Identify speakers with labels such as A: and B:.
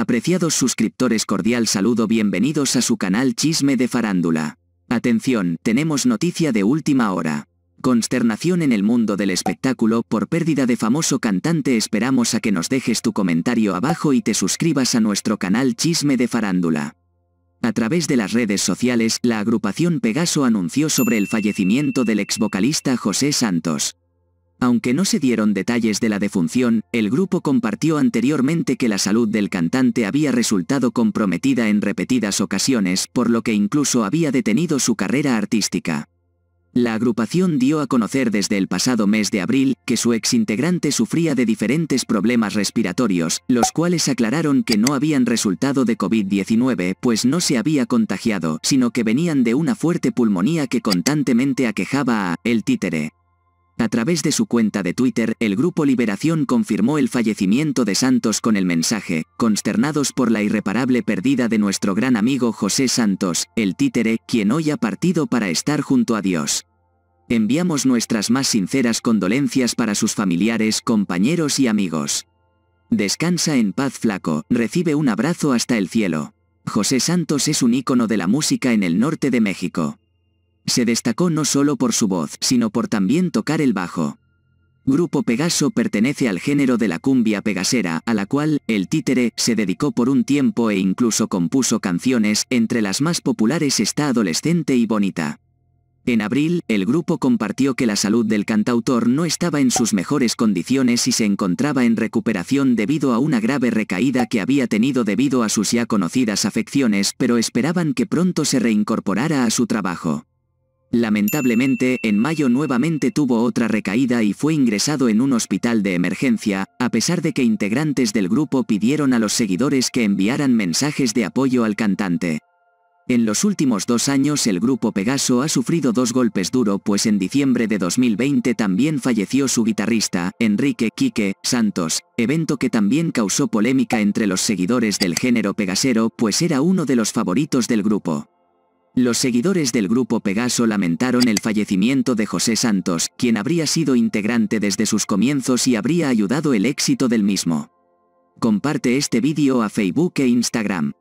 A: Apreciados suscriptores cordial saludo bienvenidos a su canal Chisme de Farándula. Atención, tenemos noticia de última hora. Consternación en el mundo del espectáculo por pérdida de famoso cantante esperamos a que nos dejes tu comentario abajo y te suscribas a nuestro canal Chisme de Farándula. A través de las redes sociales, la agrupación Pegaso anunció sobre el fallecimiento del ex vocalista José Santos. Aunque no se dieron detalles de la defunción, el grupo compartió anteriormente que la salud del cantante había resultado comprometida en repetidas ocasiones, por lo que incluso había detenido su carrera artística. La agrupación dio a conocer desde el pasado mes de abril que su exintegrante sufría de diferentes problemas respiratorios, los cuales aclararon que no habían resultado de COVID-19 pues no se había contagiado, sino que venían de una fuerte pulmonía que constantemente aquejaba a El Títere. A través de su cuenta de Twitter, el grupo Liberación confirmó el fallecimiento de Santos con el mensaje, consternados por la irreparable pérdida de nuestro gran amigo José Santos, el títere, quien hoy ha partido para estar junto a Dios. Enviamos nuestras más sinceras condolencias para sus familiares, compañeros y amigos. Descansa en paz flaco, recibe un abrazo hasta el cielo. José Santos es un ícono de la música en el norte de México. Se destacó no solo por su voz, sino por también tocar el bajo. Grupo Pegaso pertenece al género de la cumbia pegasera, a la cual, el títere, se dedicó por un tiempo e incluso compuso canciones, entre las más populares está Adolescente y Bonita. En abril, el grupo compartió que la salud del cantautor no estaba en sus mejores condiciones y se encontraba en recuperación debido a una grave recaída que había tenido debido a sus ya conocidas afecciones, pero esperaban que pronto se reincorporara a su trabajo. Lamentablemente, en mayo nuevamente tuvo otra recaída y fue ingresado en un hospital de emergencia, a pesar de que integrantes del grupo pidieron a los seguidores que enviaran mensajes de apoyo al cantante. En los últimos dos años el grupo Pegaso ha sufrido dos golpes duro pues en diciembre de 2020 también falleció su guitarrista, Enrique Quique Santos, evento que también causó polémica entre los seguidores del género pegasero pues era uno de los favoritos del grupo. Los seguidores del grupo Pegaso lamentaron el fallecimiento de José Santos, quien habría sido integrante desde sus comienzos y habría ayudado el éxito del mismo. Comparte este vídeo a Facebook e Instagram.